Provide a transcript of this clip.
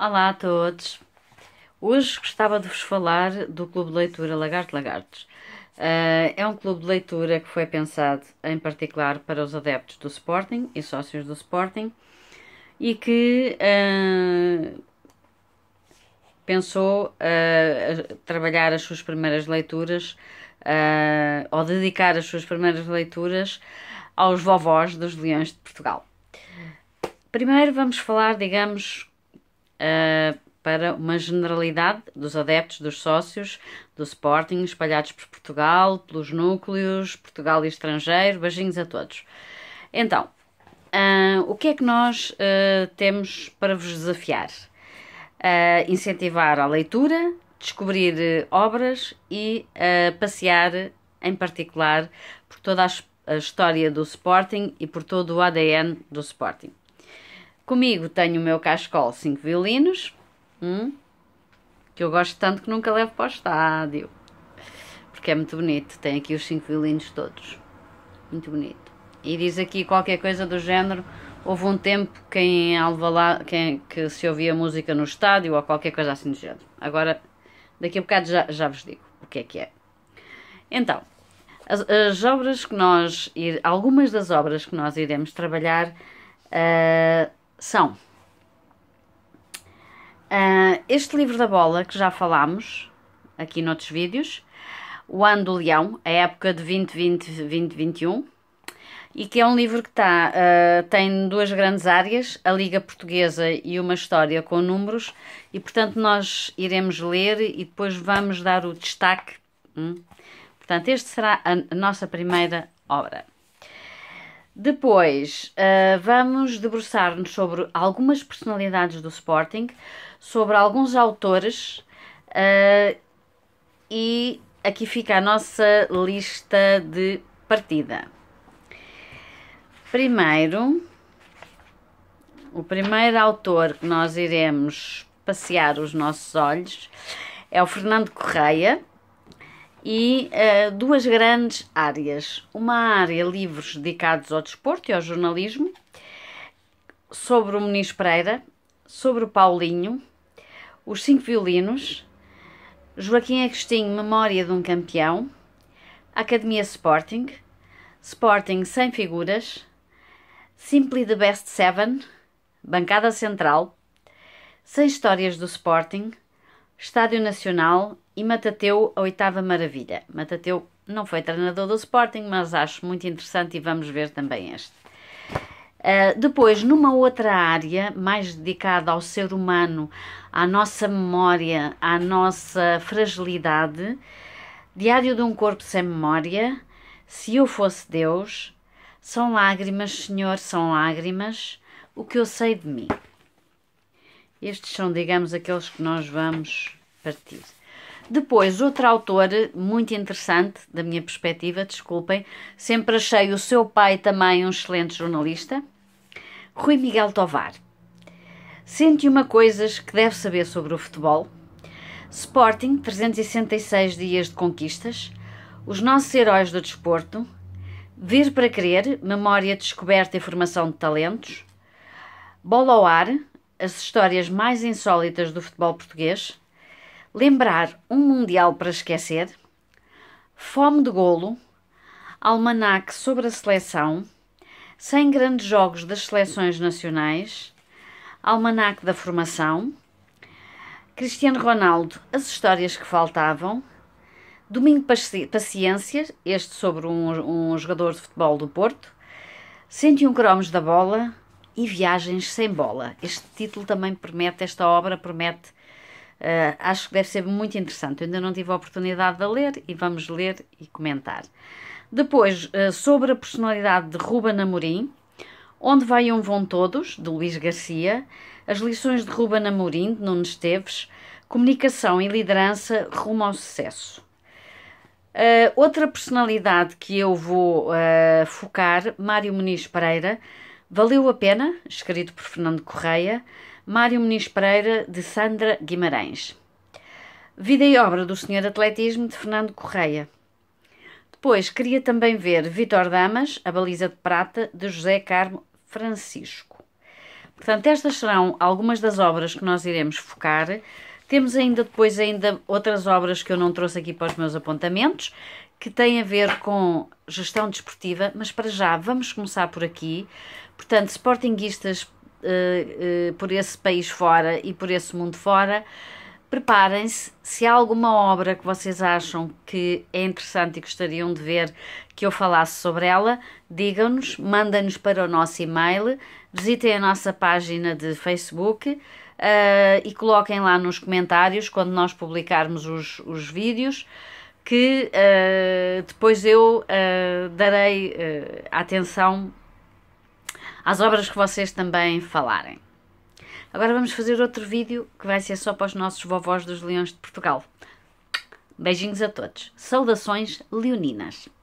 Olá a todos. Hoje gostava de vos falar do Clube de Leitura Lagarto Lagartos. Uh, ah, é um clube de leitura que foi pensado em particular para os adeptos do Sporting e sócios do Sporting e que uh, pensou uh, trabalhar as suas primeiras leituras ou dedicar as suas primeiras leituras aos vovós dos Leões de Portugal. Primeiro vamos falar, digamos, uh, para uma generalidade dos adeptos, dos sócios do Sporting, espalhados por Portugal, pelos núcleos, Portugal e estrangeiro. Beijinhos a todos. Então, uh, o que é que nós uh, temos para vos desafiar? Uh, incentivar a leitura, descobrir obras e passear, em particular, por toda a, a história do Sporting e por todo o ADN do Sporting. Comigo tenho o meu cascol cinco violinos, hum, que eu gosto tanto que nunca levo para o estádio, porque é muito bonito. Tem aqui os cinco violinos todos, muito bonito. E diz aqui qualquer coisa do género. Houve um tempo que, em quem, que se ouvia música no estádio ou qualquer coisa assim do género. Agora, daqui a bocado já, já vos digo o que é que é. Então, as, as, obras que nós, algumas das obras que nós iremos trabalhar uh, são uh, este livro da bola que já falámos aqui noutros vídeos, O Ano do Leão, a época de 2020-2021, e que é um livro que tá, uh, tem duas grandes áreas, a Liga Portuguesa e uma história com números, e portanto nós iremos ler e depois vamos dar o destaque. Hum? Portanto, este será a nossa primeira obra. Depois, uh, vamos debruçar-nos sobre algumas personalidades do Sporting, sobre alguns autores uh, e aqui fica a nossa lista de partida. Primeiro, o primeiro autor que nós iremos passear os nossos olhos é o Fernando Correia, e uh, duas grandes áreas. Uma área livros dedicados ao desporto e ao jornalismo, sobre o Muniz Pereira, sobre o Paulinho, os cinco violinos, Joaquim Agostinho, Memória de um Campeão, Academia Sporting, Sporting sem figuras, Simply the Best Seven, Bancada Central, Sem Histórias do Sporting, Estádio Nacional e Matateu, a oitava maravilha. Matateu não foi treinador do Sporting, mas acho muito interessante e vamos ver também este. Uh, depois, numa outra área mais dedicada ao ser humano, à nossa memória, à nossa fragilidade, Diário de um Corpo Sem Memória, Se Eu Fosse Deus, São Lágrimas, Senhor, São Lágrimas, O que Eu Sei de Mim. Estes são, digamos, aqueles que nós vamos partir. Depois, outro autor muito interessante, da minha perspectiva, desculpem, sempre achei o seu pai também um excelente jornalista, Rui Miguel Tovar. 101 coisas que deve saber sobre o futebol. Sporting, 366 dias de conquistas. Os nossos heróis do desporto. Vir para querer, memória descoberta e formação de talentos. Bola ao ar, as histórias mais insólitas do futebol português. Lembrar um Mundial para esquecer, Fome de Golo, Almanac sobre a seleção, 100 grandes jogos das seleções nacionais, Almanac da formação, Cristiano Ronaldo, as histórias que faltavam, Domingo Paciência, este sobre um, um jogador de futebol do Porto, 101 cromos da bola e Viagens sem bola. Este título também promete, esta obra promete Uh, acho que deve ser muito interessante. Eu ainda não tive a oportunidade de ler e vamos ler e comentar. Depois, uh, sobre a personalidade de Ruben Amorim, Onde Vai Um Vão Todos, de Luís Garcia, As Lições de Ruben Amorim, de Nunes Teves, Comunicação e Liderança Rumo ao Sucesso. Uh, outra personalidade que eu vou focar, Mário Muniz Pereira, Valeu a Pena, escrito por Fernando Correia, Mário Muniz Pereira, de Sandra Guimarães. Vida e obra do Senhor Atletismo, de Fernando Correia. Depois queria também ver Vitor Damas, a baliza de prata, de José Carmo Francisco. Portanto, estas serão algumas das obras que nós iremos focar. Temos ainda depois ainda outras obras que eu não trouxe aqui para os meus apontamentos, que têm a ver com gestão desportiva, mas para já vamos começar por aqui. Portanto, Sportinguistas uh, uh, por esse país fora e por esse mundo fora, preparem-se se há alguma obra que vocês acham que é interessante e gostariam de ver que eu falasse sobre ela, digam-nos, mandem-nos para o nosso e-mail, visitem a nossa página de Facebook uh, e coloquem lá nos comentários quando nós publicarmos os, os vídeos que uh, depois eu uh, darei atenção às obras que vocês também falarem. Agora vamos fazer outro vídeo que vai ser só para os nossos vovós dos Leões de Portugal. Beijinhos a todos. Saudações leoninas.